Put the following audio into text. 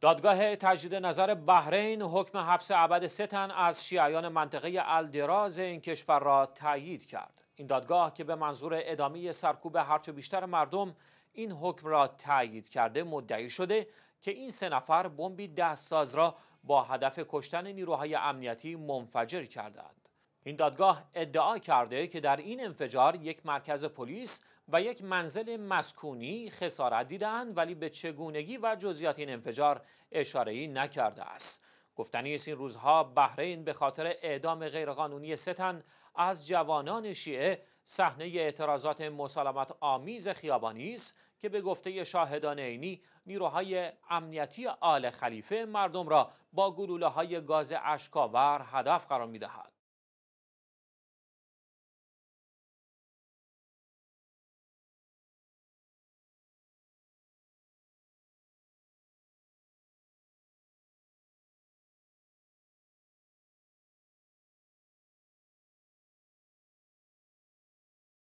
دادگاه تجدید نظر بحرین حکم حبس ابد ستن از شیعیان منطقه الدراز این کشور را تایید کرد این دادگاه که به منظور ادامه سرکوب هرچه بیشتر مردم این حکم را تایید کرده مدعی شده که این سه نفر بمبی دستساز را با هدف کشتن نیروهای امنیتی منفجر کردند این دادگاه ادعا کرده که در این انفجار یک مرکز پلیس و یک منزل مسکونی خسارت دیدن ولی به چگونگی و جزئیات این انفجار ای نکرده است گفتنی است این روزها بحرین به خاطر اعدام غیرقانونی ستن از جوانان شیعه صحنه اعتراضات مسالمت آمیز خیابانی است که به گفته شاهدان عینی نیروهای امنیتی آل خلیفه مردم را با گلوله های گاز اشکاور هدف قرار می